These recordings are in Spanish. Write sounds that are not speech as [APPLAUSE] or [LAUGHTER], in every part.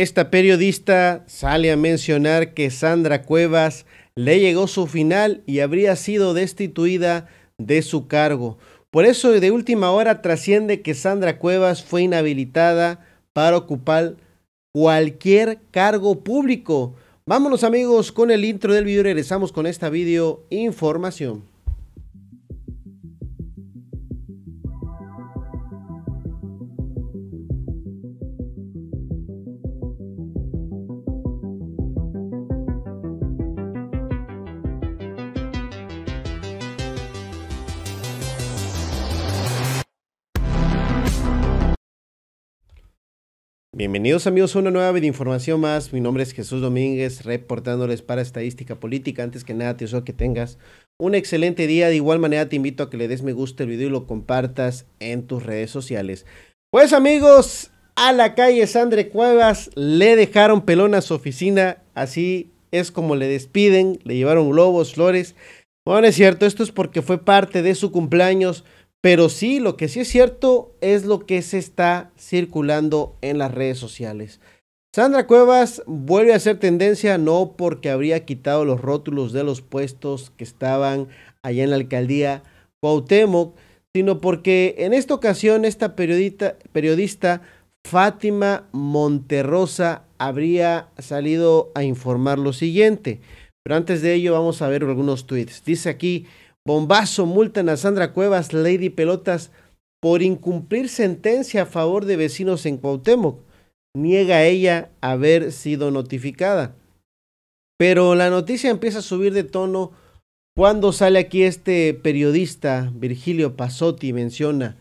Esta periodista sale a mencionar que Sandra Cuevas le llegó su final y habría sido destituida de su cargo. Por eso de última hora trasciende que Sandra Cuevas fue inhabilitada para ocupar cualquier cargo público. Vámonos amigos con el intro del video regresamos con esta video información. Bienvenidos amigos a una nueva videoinformación más. Mi nombre es Jesús Domínguez, reportándoles para Estadística Política. Antes que nada, te deseo que tengas un excelente día. De igual manera, te invito a que le des me gusta el video y lo compartas en tus redes sociales. Pues amigos, a la calle Sandre Cuevas le dejaron pelón a su oficina. Así es como le despiden, le llevaron globos, flores. Bueno, es cierto, esto es porque fue parte de su cumpleaños. Pero sí, lo que sí es cierto es lo que se está circulando en las redes sociales. Sandra Cuevas vuelve a ser tendencia no porque habría quitado los rótulos de los puestos que estaban allá en la alcaldía Cuauhtémoc, sino porque en esta ocasión esta periodista, periodista Fátima Monterrosa habría salido a informar lo siguiente. Pero antes de ello vamos a ver algunos tweets. Dice aquí Bombazo, multan a Sandra Cuevas, Lady Pelotas, por incumplir sentencia a favor de vecinos en Cuauhtémoc. Niega ella haber sido notificada. Pero la noticia empieza a subir de tono cuando sale aquí este periodista, Virgilio Pasotti, menciona,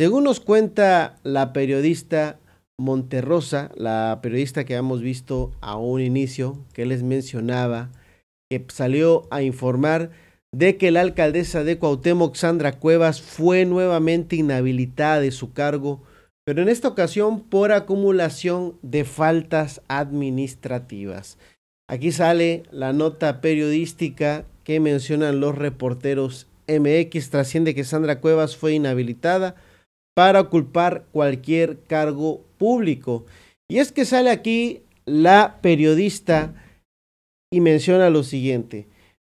según nos cuenta la periodista Monterrosa, la periodista que hemos visto a un inicio, que les mencionaba, que salió a informar de que la alcaldesa de Cuauhtémoc, Sandra Cuevas, fue nuevamente inhabilitada de su cargo, pero en esta ocasión por acumulación de faltas administrativas. Aquí sale la nota periodística que mencionan los reporteros MX, trasciende que Sandra Cuevas fue inhabilitada para ocupar cualquier cargo público. Y es que sale aquí la periodista y menciona lo siguiente.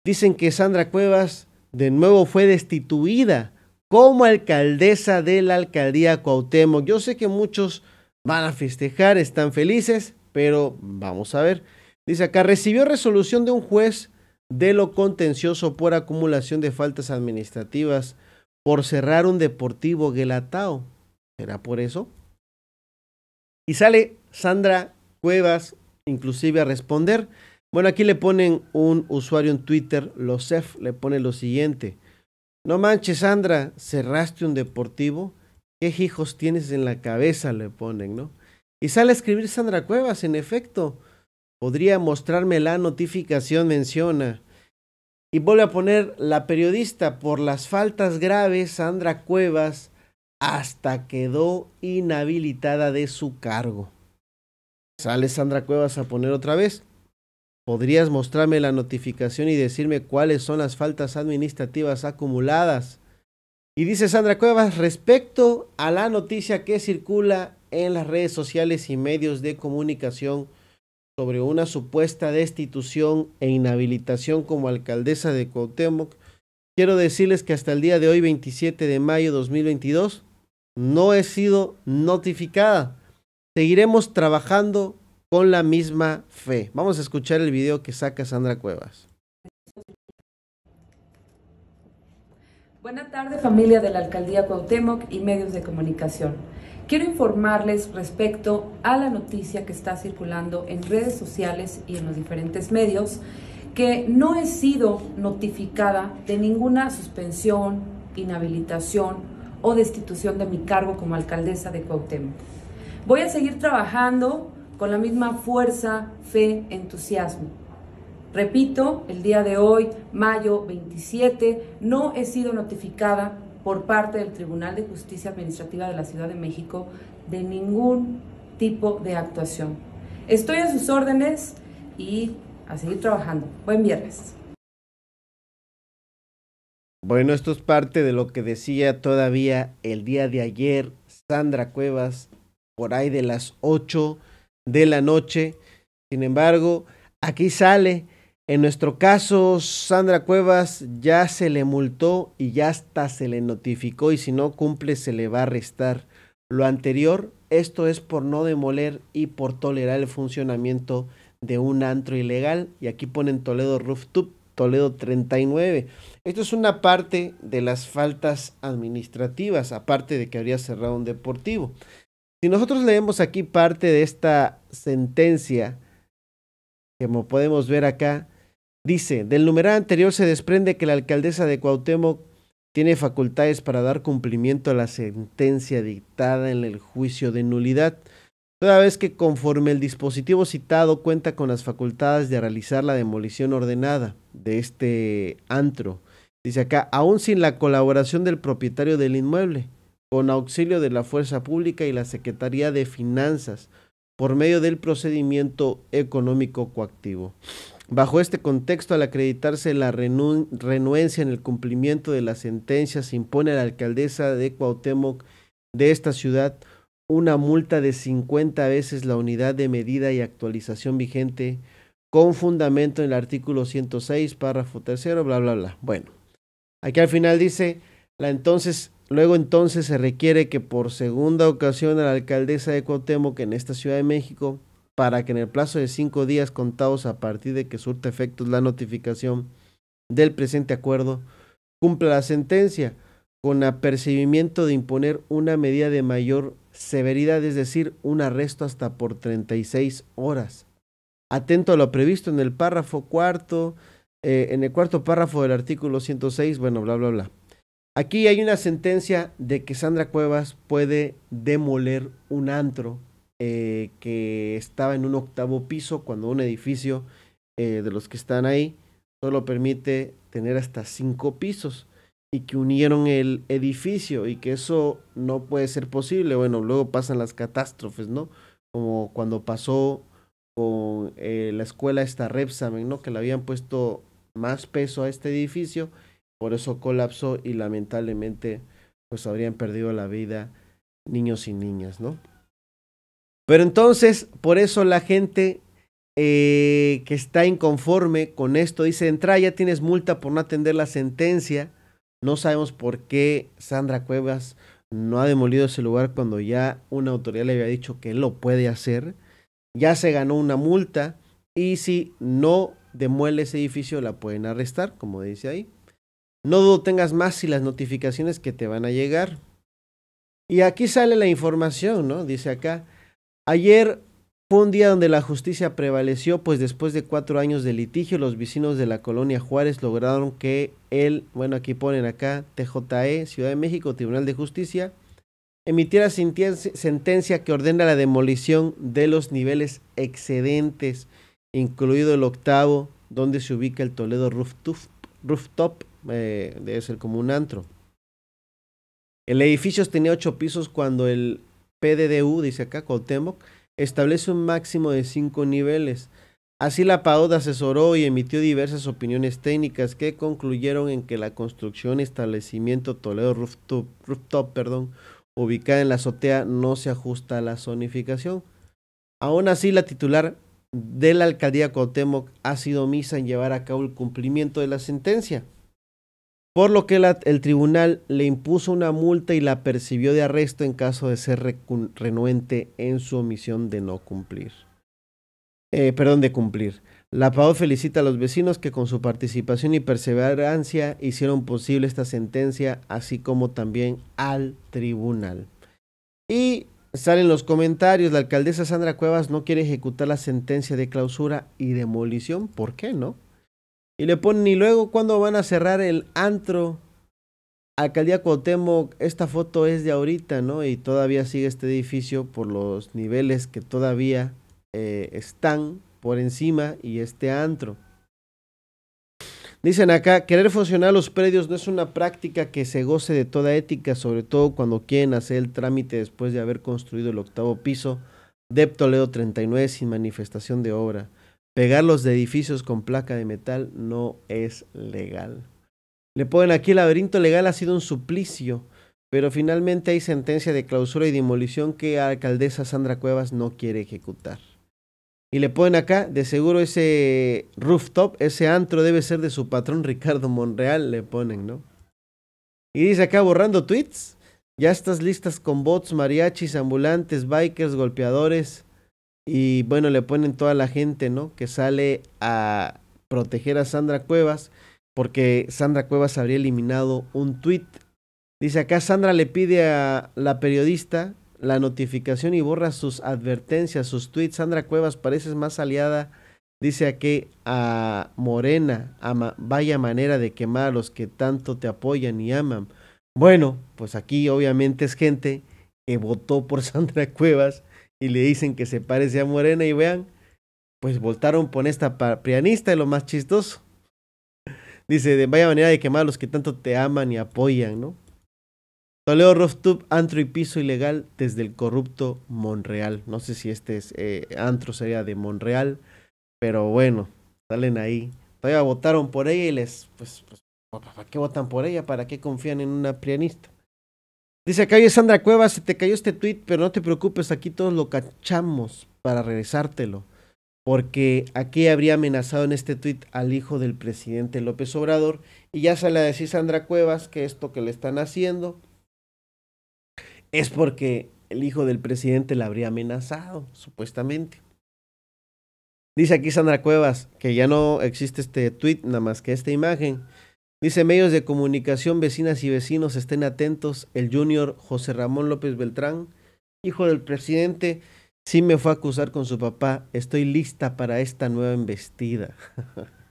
Dicen que Sandra Cuevas de nuevo fue destituida como alcaldesa de la alcaldía Cuauhtémoc. Yo sé que muchos van a festejar, están felices, pero vamos a ver. Dice acá, recibió resolución de un juez de lo contencioso por acumulación de faltas administrativas por cerrar un deportivo gelatao. ¿Será por eso? Y sale Sandra Cuevas inclusive a responder. Bueno, aquí le ponen un usuario en Twitter, Losef, le pone lo siguiente. No manches, Sandra, cerraste un deportivo. ¿Qué hijos tienes en la cabeza? Le ponen, ¿no? Y sale a escribir Sandra Cuevas, en efecto. Podría mostrarme la notificación, menciona. Y vuelve a poner la periodista por las faltas graves, Sandra Cuevas, hasta quedó inhabilitada de su cargo. Sale Sandra Cuevas a poner otra vez. ¿Podrías mostrarme la notificación y decirme cuáles son las faltas administrativas acumuladas? Y dice Sandra Cuevas, respecto a la noticia que circula en las redes sociales y medios de comunicación sobre una supuesta destitución e inhabilitación como alcaldesa de Cuauhtémoc, quiero decirles que hasta el día de hoy, 27 de mayo de 2022, no he sido notificada. Seguiremos trabajando con la misma fe. Vamos a escuchar el video que saca Sandra Cuevas. Buenas tardes familia de la Alcaldía Cuauhtémoc y medios de comunicación. Quiero informarles respecto a la noticia que está circulando en redes sociales y en los diferentes medios que no he sido notificada de ninguna suspensión, inhabilitación o destitución de mi cargo como alcaldesa de Cuauhtémoc. Voy a seguir trabajando con la misma fuerza, fe, entusiasmo. Repito, el día de hoy, mayo 27, no he sido notificada por parte del Tribunal de Justicia Administrativa de la Ciudad de México de ningún tipo de actuación. Estoy a sus órdenes y a seguir trabajando. Buen viernes. Bueno, esto es parte de lo que decía todavía el día de ayer Sandra Cuevas, por ahí de las 8 de la noche. Sin embargo, aquí sale. En nuestro caso, Sandra Cuevas ya se le multó y ya hasta se le notificó y si no cumple se le va a restar. Lo anterior, esto es por no demoler y por tolerar el funcionamiento de un antro ilegal. Y aquí ponen Toledo Rooftop, Toledo 39. Esto es una parte de las faltas administrativas, aparte de que habría cerrado un deportivo. Si nosotros leemos aquí parte de esta sentencia, como podemos ver acá, dice, del numeral anterior se desprende que la alcaldesa de Cuauhtémoc tiene facultades para dar cumplimiento a la sentencia dictada en el juicio de nulidad, toda vez que conforme el dispositivo citado cuenta con las facultades de realizar la demolición ordenada de este antro. Dice acá, aún sin la colaboración del propietario del inmueble, con auxilio de la Fuerza Pública y la Secretaría de Finanzas, por medio del procedimiento económico coactivo. Bajo este contexto, al acreditarse la renuencia en el cumplimiento de la sentencia, se impone a la alcaldesa de Cuauhtémoc de esta ciudad una multa de 50 veces la unidad de medida y actualización vigente con fundamento en el artículo 106, párrafo tercero, bla, bla, bla. Bueno, aquí al final dice la entonces Luego entonces se requiere que por segunda ocasión a la alcaldesa de Cuauhtémoc en esta Ciudad de México, para que en el plazo de cinco días contados a partir de que surta efectos la notificación del presente acuerdo, cumpla la sentencia con apercibimiento de imponer una medida de mayor severidad, es decir, un arresto hasta por 36 horas. Atento a lo previsto en el párrafo cuarto, eh, en el cuarto párrafo del artículo 106, bueno, bla, bla, bla. Aquí hay una sentencia de que Sandra Cuevas puede demoler un antro eh, que estaba en un octavo piso cuando un edificio eh, de los que están ahí solo permite tener hasta cinco pisos y que unieron el edificio y que eso no puede ser posible. Bueno, luego pasan las catástrofes, ¿no? Como cuando pasó con eh, la escuela esta Repsamen, ¿no? Que le habían puesto más peso a este edificio por eso colapsó y lamentablemente pues habrían perdido la vida niños y niñas, ¿no? Pero entonces, por eso la gente eh, que está inconforme con esto dice, entra, ya tienes multa por no atender la sentencia. No sabemos por qué Sandra Cuevas no ha demolido ese lugar cuando ya una autoridad le había dicho que lo puede hacer. Ya se ganó una multa y si no demuele ese edificio la pueden arrestar, como dice ahí. No dudo tengas más si las notificaciones que te van a llegar. Y aquí sale la información, ¿no? Dice acá, ayer fue un día donde la justicia prevaleció, pues después de cuatro años de litigio, los vecinos de la colonia Juárez lograron que él, bueno, aquí ponen acá, TJE, Ciudad de México, Tribunal de Justicia, emitiera sentencia que ordena la demolición de los niveles excedentes, incluido el octavo, donde se ubica el Toledo rooftop eh, debe ser como un antro. El edificio tenía ocho pisos cuando el PDDU, dice acá, Coltemoc establece un máximo de cinco niveles. Así la PAOD asesoró y emitió diversas opiniones técnicas que concluyeron en que la construcción establecimiento Toledo Rooftop, perdón, ubicada en la azotea no se ajusta a la zonificación. Aún así, la titular de la alcaldía Cotemoc ha sido misa en llevar a cabo el cumplimiento de la sentencia por lo que el tribunal le impuso una multa y la percibió de arresto en caso de ser renuente en su omisión de no cumplir. Eh, perdón, de cumplir. La PAO felicita a los vecinos que con su participación y perseverancia hicieron posible esta sentencia, así como también al tribunal. Y salen los comentarios, la alcaldesa Sandra Cuevas no quiere ejecutar la sentencia de clausura y demolición, ¿por qué no? Y le ponen, y luego, ¿cuándo van a cerrar el antro? Alcaldía Cuauhtémoc, esta foto es de ahorita, ¿no? Y todavía sigue este edificio por los niveles que todavía eh, están por encima y este antro. Dicen acá, querer funcionar los predios no es una práctica que se goce de toda ética, sobre todo cuando quieren hacer el trámite después de haber construido el octavo piso de Toledo 39 sin manifestación de obra. Pegar los edificios con placa de metal no es legal. Le ponen aquí el laberinto legal ha sido un suplicio, pero finalmente hay sentencia de clausura y demolición que la alcaldesa Sandra Cuevas no quiere ejecutar. Y le ponen acá, de seguro ese rooftop, ese antro debe ser de su patrón Ricardo Monreal, le ponen, ¿no? Y dice acá, borrando tweets, ya estás listas con bots, mariachis, ambulantes, bikers, golpeadores, y bueno, le ponen toda la gente, ¿no? Que sale a proteger a Sandra Cuevas porque Sandra Cuevas habría eliminado un tuit. Dice acá Sandra le pide a la periodista la notificación y borra sus advertencias, sus tweets. Sandra Cuevas pareces más aliada, dice aquí a Morena, vaya manera de quemar a los que tanto te apoyan y aman. Bueno, pues aquí obviamente es gente que votó por [LAUGHS] Sandra Cuevas y le dicen que se parece a Morena y vean, pues voltaron por esta pianista y lo más chistoso. [LAUGHS] Dice, de vaya manera de quemar a los que tanto te aman y apoyan, ¿no? Toledo Rostup, antro y piso ilegal desde el corrupto Monreal. No sé si este eh, antro sería de Monreal, pero bueno, salen ahí. Todavía votaron por ella y les, pues, pues, ¿para qué votan por ella? ¿Para qué confían en una prianista? Dice acá, oye Sandra Cuevas, se te cayó este tweet, pero no te preocupes, aquí todos lo cachamos para regresártelo. Porque aquí habría amenazado en este tweet al hijo del presidente López Obrador. Y ya sale a decir Sandra Cuevas que esto que le están haciendo es porque el hijo del presidente la habría amenazado, supuestamente. Dice aquí Sandra Cuevas que ya no existe este tweet, nada más que esta imagen. Dice medios de comunicación, vecinas y vecinos, estén atentos. El junior José Ramón López Beltrán, hijo del presidente, sí me fue a acusar con su papá. Estoy lista para esta nueva embestida. [LAUGHS]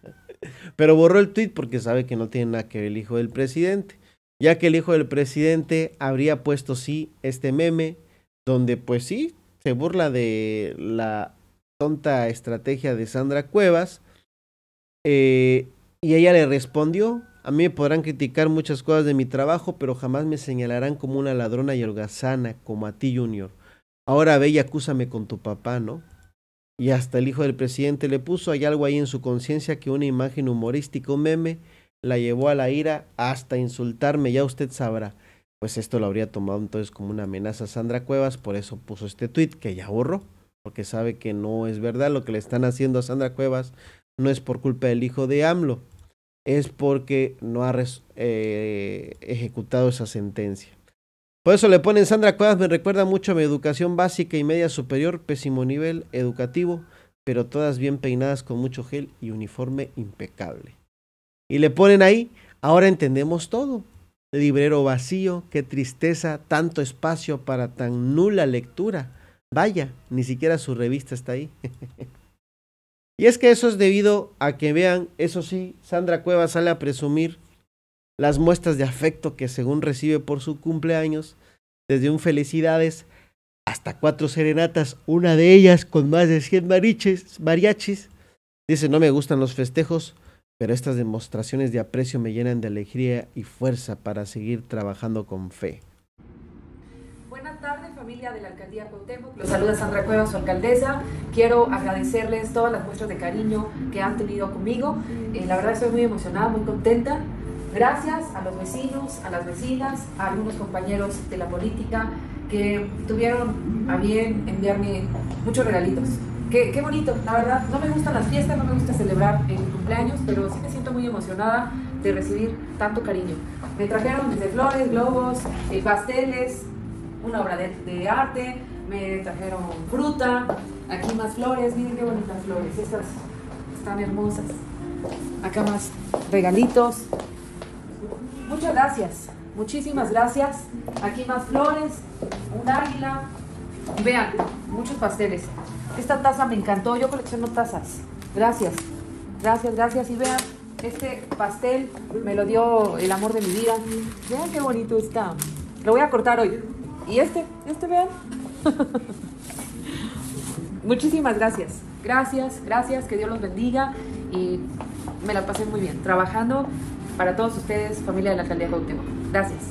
Pero borró el tuit porque sabe que no tiene nada que ver el hijo del presidente. Ya que el hijo del presidente habría puesto sí este meme, donde pues sí, se burla de la tonta estrategia de Sandra Cuevas. Eh, y ella le respondió a mí me podrán criticar muchas cosas de mi trabajo, pero jamás me señalarán como una ladrona y holgazana, como a ti, Junior. Ahora ve y acúsame con tu papá, ¿no? Y hasta el hijo del presidente le puso, hay algo ahí en su conciencia que una imagen humorística, o meme, la llevó a la ira hasta insultarme, ya usted sabrá. Pues esto lo habría tomado entonces como una amenaza a Sandra Cuevas, por eso puso este tweet que ya ahorro, porque sabe que no es verdad lo que le están haciendo a Sandra Cuevas, no es por culpa del hijo de AMLO, es porque no ha eh, ejecutado esa sentencia. Por eso le ponen Sandra Cuevas, me recuerda mucho a mi educación básica y media superior, pésimo nivel educativo, pero todas bien peinadas con mucho gel y uniforme impecable. Y le ponen ahí, ahora entendemos todo. Librero vacío, qué tristeza, tanto espacio para tan nula lectura. Vaya, ni siquiera su revista está ahí. [LAUGHS] Y es que eso es debido a que vean, eso sí, Sandra Cueva sale a presumir las muestras de afecto que según recibe por su cumpleaños, desde un felicidades hasta cuatro serenatas, una de ellas con más de 100 mariachis. Dice, no me gustan los festejos, pero estas demostraciones de aprecio me llenan de alegría y fuerza para seguir trabajando con fe de la Alcaldía Cuauhtémoc. Los saluda Sandra Cuevas, su alcaldesa. Quiero agradecerles todas las muestras de cariño que han tenido conmigo. Eh, la verdad estoy muy emocionada, muy contenta. Gracias a los vecinos, a las vecinas, a algunos compañeros de la política que tuvieron a bien enviarme muchos regalitos. Qué, bonito, la verdad, no me gustan las fiestas, no me gusta celebrar en cumpleaños, pero sí me siento muy emocionada de recibir tanto cariño. Me trajeron desde flores, globos, eh, pasteles, una obra de, arte, me trajeron fruta, aquí más flores, miren qué bonitas flores, estas están hermosas. Acá más regalitos. Muchas gracias, muchísimas gracias. Aquí más flores, un águila. Vean, muchos pasteles. Esta taza me encantó, yo colecciono tazas. Gracias, gracias, gracias. Y vean, este pastel me lo dio el amor de mi vida. Vean qué bonito está. Lo voy a cortar hoy. Y este, este vean. Muchísimas gracias. Gracias, gracias, que Dios los bendiga y me la pasé muy bien trabajando para todos ustedes, familia de la alcaldía de Gracias.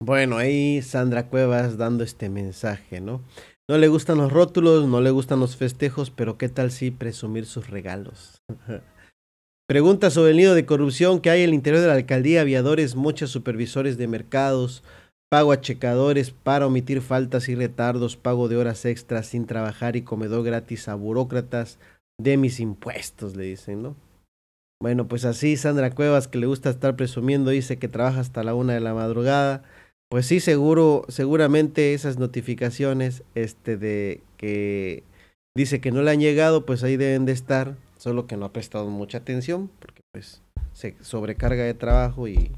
Bueno, ahí Sandra Cuevas dando este mensaje, ¿no? No le gustan los rótulos, no le gustan los festejos, pero qué tal si presumir sus regalos. [LAUGHS] Pregunta sobre el nido de corrupción que hay en el interior de la alcaldía, aviadores, muchos supervisores de mercados, pago a checadores para omitir faltas y retardos, pago de horas extras sin trabajar y comedor gratis a burócratas de mis impuestos, le dicen, ¿no? Bueno, pues así Sandra Cuevas, que le gusta estar presumiendo, dice que trabaja hasta la una de la madrugada. Pues sí, seguro, seguramente esas notificaciones, este, de que dice que no le han llegado, pues ahí deben de estar solo que no ha prestado mucha atención porque pues se sobrecarga de trabajo y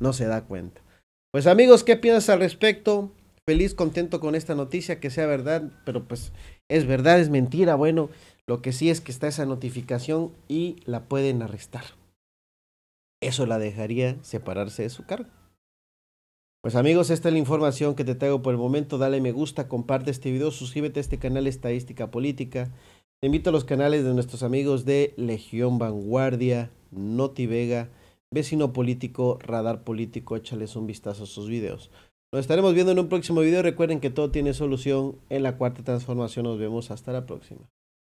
no se da cuenta. Pues amigos, ¿qué piensas al respecto? Feliz, contento con esta noticia, que sea verdad, pero pues es verdad, es mentira. Bueno, lo que sí es que está esa notificación y la pueden arrestar. Eso la dejaría separarse de su cargo. Pues amigos, esta es la información que te traigo por el momento. Dale me gusta, comparte este video, suscríbete a este canal Estadística Política. Te invito a los canales de nuestros amigos de Legión Vanguardia, Noti Vega, Vecino Político, Radar Político. Échales un vistazo a sus videos. Nos estaremos viendo en un próximo video. Recuerden que todo tiene solución en la cuarta transformación. Nos vemos hasta la próxima.